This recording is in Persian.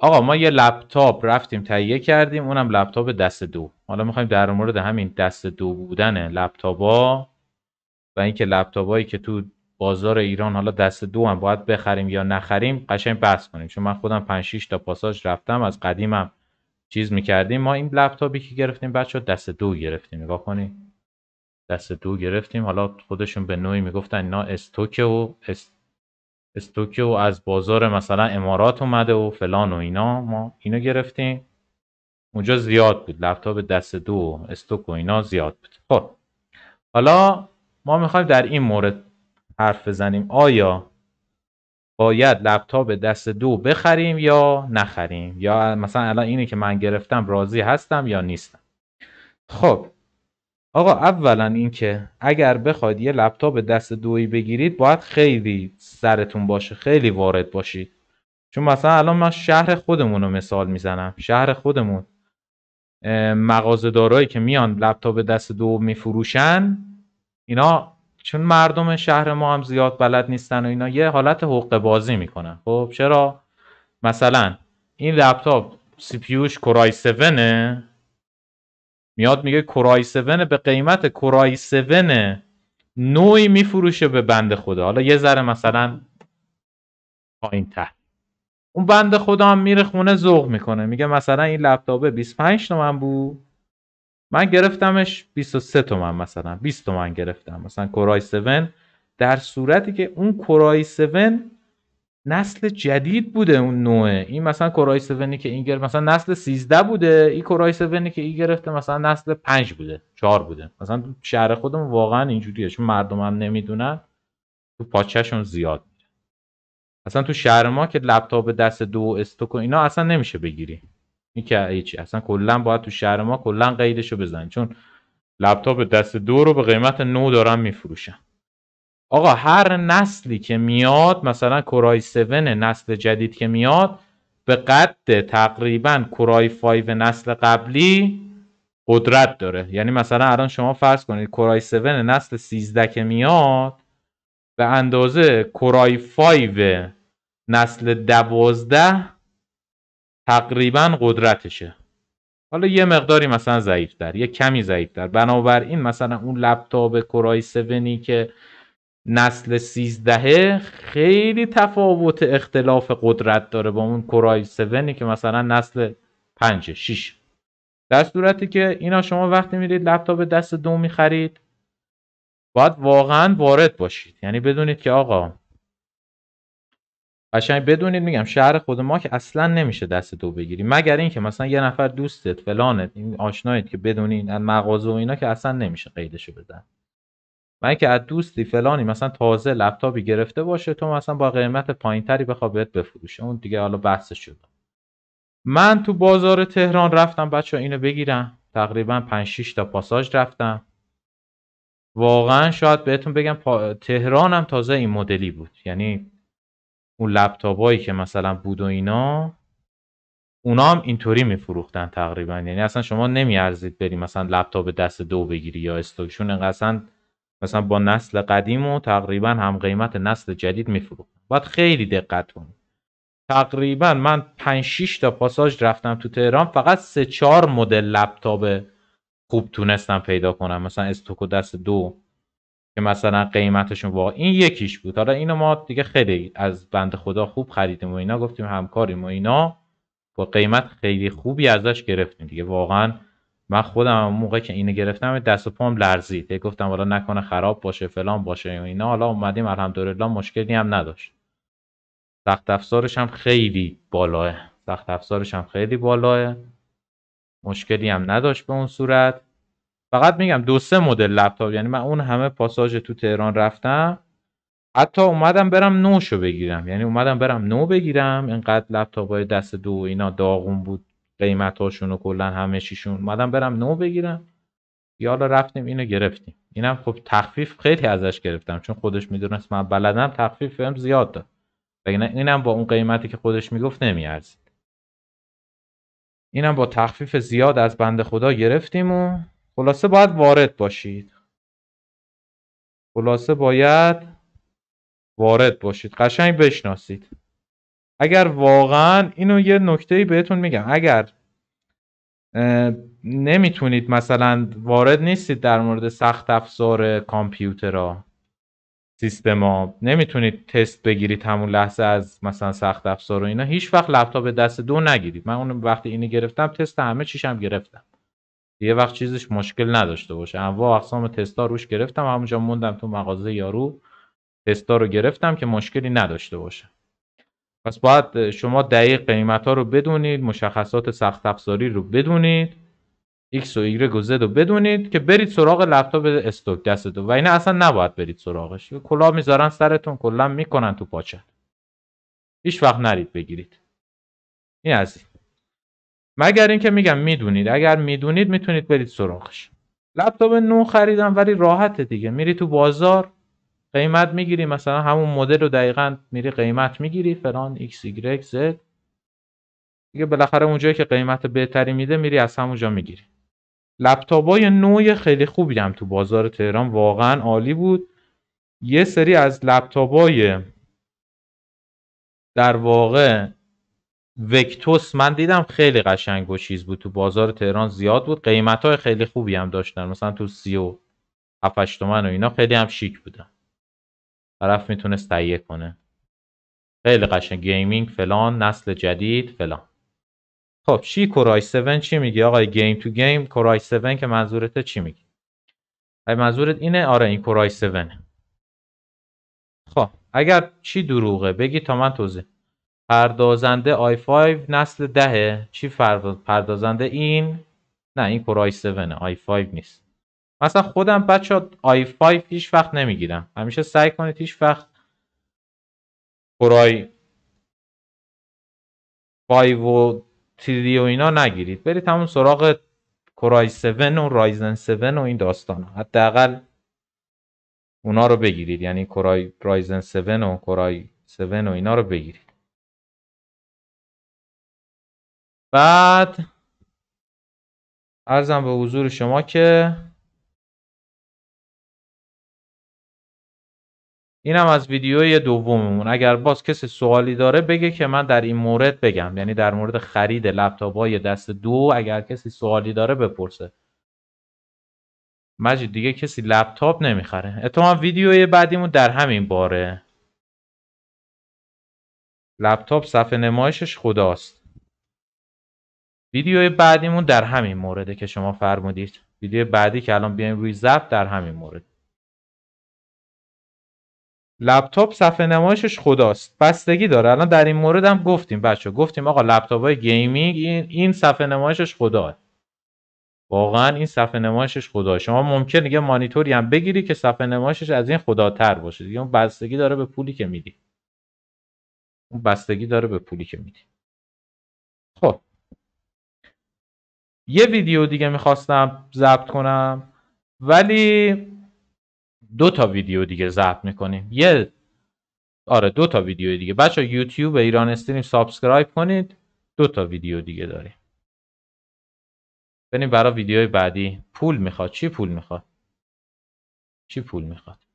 آقا ما یه لپتاپ رفتیم تهیه کردیم اونم لپتاپ دست دو حالا میخوایم در مورد همین دست دو بودن لپتاپا و اینکه لپتاپایی که تو بازار ایران حالا دست دو هم باید بخریم یا نخریم قشنگ بحث کنیم چون من خودم 5 6 تا پاساژ رفتم از قدیمم چیز میکردیم ما این لپتاپی که گرفتیم بچه دست دو گرفتیم نگاه کنید دست دو گرفتیم حالا خودشون به نوعی میگفتن اینا استوکه و است... استوکیو از بازار مثلا امارات اومده و فلان و اینا ما اینو گرفتیم اونجا زیاد بود لپتاپ دست دو استوک و اینا زیاد بود خب حالا ما میخوایم در این مورد حرف بزنیم آیا باید لپتاپ دست دو بخریم یا نخریم یا مثلا الان اینی که من گرفتم راضی هستم یا نیستم خب آقا اولا اینکه اگر بخواید یه لپتاپ دست دویی بگیرید باید خیلی سرتون باشه خیلی وارد باشید چون مثلا الان من شهر خودمون رو مثال میزنم شهر خودمون مغازه‌دارایی که میان لپتاپ دست دو میفروشن اینا چون مردم شهر ما هم زیاد بلد نیستن و اینا یه حالت حقوق بازی میکنن خب چرا مثلا این لپتاپ سی پیوش کورای 7 میاد میگه کورای 7 به قیمت کورای 7 نوعی میفروشه به بند خدا حالا یه ذره مثلا پایین ته اون بند خدا هم میره خونه ذوق میکنه میگه مثلا این لپتاپ 25 تومن بود من گرفتمش 23 تومن مثلا 20 تومن گرفتم مثلا کورای 7 در صورتی که اون کورای 7 نسل جدید بوده اون نوع. این مثلا کورای 7 که این گرفت مثلا نسل 13 بوده این کورای 7 که این گرفته مثلا نسل 5 بوده 4 بوده مثلا تو شهر خودم واقعا اینجوریه چون مردم هم نمیدونن تو پاچهشون زیاد میره اصلا تو شهر ما که لپتاپ دست دو استوک و اینا اصلا نمیشه بگیری این که ایچی اصلا کلا باید تو شهر ما کلا قیدشو بزنی چون لپتاپ دست دو رو به قیمت نو دارن میفروشن آقا هر نسلی که میاد مثلا کورای 7 نسل جدید که میاد به قد تقریبا کورای 5 نسل قبلی قدرت داره یعنی مثلا الان شما فرض کنید کورای 7 نسل 13 که میاد به اندازه کورای 5 نسل 12 تقریبا قدرتشه حالا یه مقداری مثلا ضعیفتر یه کمی ضعیفتر بنابراین مثلا اون لپتاپ کورای 7 که نسل سیزدهه خیلی تفاوت اختلاف قدرت داره با اون کورای 7 که مثلا نسل 5 6 در صورتی که اینا شما وقتی میرید لپتاپ دست دو میخرید باید واقعا وارد باشید یعنی بدونید که آقا قشنگ بدونید میگم شهر خود ما که اصلا نمیشه دست دو بگیری مگر اینکه مثلا یه نفر دوستت فلانت این آشنایت که بدونین مغازه و اینا که اصلا نمیشه قیدشو بزن من که از دوستی فلانی مثلا تازه لپتاپی گرفته باشه تو مثلا با قیمت پایینتری بخوا بهت بفروشه اون دیگه حالا بحث شد من تو بازار تهران رفتم بچه اینو بگیرم تقریبا 5 6 تا پاساژ رفتم واقعا شاید بهتون بگم پا... هم تازه این مدلی بود یعنی اون لپتاپایی که مثلا بود و اینا اونا هم اینطوری میفروختن تقریبا یعنی اصلا شما نمیارزید بری مثلا لپتاپ دست دو بگیری یا استوکشون اصلا مثلا با نسل قدیم و تقریبا هم قیمت نسل جدید میفروختن باید خیلی دقت کنید تقریبا من 5 6 تا پاساژ رفتم تو تهران فقط سه چهار مدل لپتاپ خوب تونستم پیدا کنم مثلا استوکو دست دو که مثلا قیمتشون واقعا این یکیش بود حالا اینو ما دیگه خیلی از بند خدا خوب خریدیم و اینا گفتیم همکاریم و اینا با قیمت خیلی خوبی ازش گرفتیم دیگه واقعا من خودم موقع که اینو گرفتم دست و پام لرزید گفتم حالا نکنه خراب باشه فلان باشه اینا حالا اومدیم الحمدلله مشکلی هم نداشت سخت افزارش هم خیلی بالاه سخت افزارش هم خیلی بالاه مشکلی هم نداشت به اون صورت فقط میگم دو سه مدل لپتاپ یعنی من اون همه پاساژ تو تهران رفتم حتی اومدم برم نوشو بگیرم یعنی اومدم برم نو بگیرم اینقدر لپتاپ های دست دو اینا داغون بود قیمتاشون و کلا همه چیشون برم نو بگیرم یا حالا رفتیم اینو گرفتیم اینم خب تخفیف خیلی ازش گرفتم چون خودش میدونست من بلدم تخفیف بهم زیاد داد اینم با اون قیمتی که خودش میگفت نمیارزید اینم با تخفیف زیاد از بنده خدا گرفتیم و خلاصه باید وارد باشید خلاصه باید وارد باشید قشنگ بشناسید اگر واقعا اینو یه نکته بهتون میگم اگر نمیتونید مثلا وارد نیستید در مورد سخت افزار کامپیوترها سیستما نمیتونید تست بگیرید همون لحظه از مثلا سخت افزار و اینا هیچ وقت لپتاپ دست دو نگیرید من اون وقتی اینو گرفتم تست همه چیشم گرفتم یه وقت چیزش مشکل نداشته باشه انواع اقسام تستا روش گرفتم همونجا موندم تو مغازه یارو تستا رو گرفتم که مشکلی نداشته باشه پس باید شما دقیق قیمت ها رو بدونید مشخصات سخت افزاری رو بدونید X و Y و Z رو بدونید که برید سراغ لپتاپ استوک دست دستتون و اینه اصلا نباید برید سراغش کلا میذارن سرتون کلا میکنن تو پاچه هیچ وقت نرید بگیرید این از این مگر اینکه میگم میدونید اگر میدونید میتونید برید سراغش لپتاپ نو خریدم ولی راحته دیگه میری تو بازار قیمت میگیری مثلا همون مدل رو دقیقا میری قیمت میگیری فلان x y زد دیگه بالاخره اونجایی که قیمت بهتری میده میری از همونجا میگیری لپتاپای نوع خیلی خوبی هم تو بازار تهران واقعا عالی بود یه سری از لپتاپای در واقع وکتوس من دیدم خیلی قشنگ و چیز بود تو بازار تهران زیاد بود قیمت های خیلی خوبی هم داشتن مثلا تو سی و هفتش و اینا خیلی هم شیک بودن طرف میتونست تهیه کنه خیلی قشنگ گیمینگ فلان نسل جدید فلان خب چی کورای 7 چی میگی آقای گیم تو گیم کورای 7 که منظورت چی میگی ای منظورت اینه آره این کورای 7 خب اگر چی دروغه بگی تا من توضیح پردازنده i5 نسل دهه چی پردازنده این نه این کورای 7 i5 نیست مثلا خودم بچه آی 5 هیچ وقت نمیگیرم همیشه سعی کنید هیچ وقت کورای 5 و 3 و اینا نگیرید برید همون سراغ کورای 7 و رایزن 7 و این داستان حداقل اونا رو بگیرید یعنی کورای رایزن 7 و کورای 7 و اینا رو بگیرید بعد ارزم به حضور شما که اینم از ویدیوی دوممون اگر باز کسی سوالی داره بگه که من در این مورد بگم یعنی در مورد خرید لپتاپ های دست دو اگر کسی سوالی داره بپرسه مجید دیگه کسی لپتاپ نمیخره اتما ویدیوی بعدیمون در همین باره لپتاپ صفحه نمایشش خداست ویدیو بعدیمون در همین مورده که شما فرمودید ویدیو بعدی که الان بیایم روی ضبط در همین مورد لپتاپ صفحه نمایشش خداست بستگی داره الان در این مورد هم گفتیم بچه گفتیم آقا لپتاپ های گیمینگ این, صفحه نمایشش خداه واقعا این صفحه نمایشش خدا شما ممکن یه مانیتوری هم بگیری که صفحه نمایشش از این تر باشه دیگه اون بستگی داره به پولی که میدی اون بستگی داره به پولی که میدی خب یه ویدیو دیگه میخواستم ضبط کنم ولی دو تا ویدیو دیگه ضبط میکنیم یه آره دو تا ویدیو دیگه بچه یوتیوب ایران استریم سابسکرایب کنید دو تا ویدیو دیگه داریم بریم برای ویدیوهای بعدی پول میخواد چی پول میخواد چی پول میخواد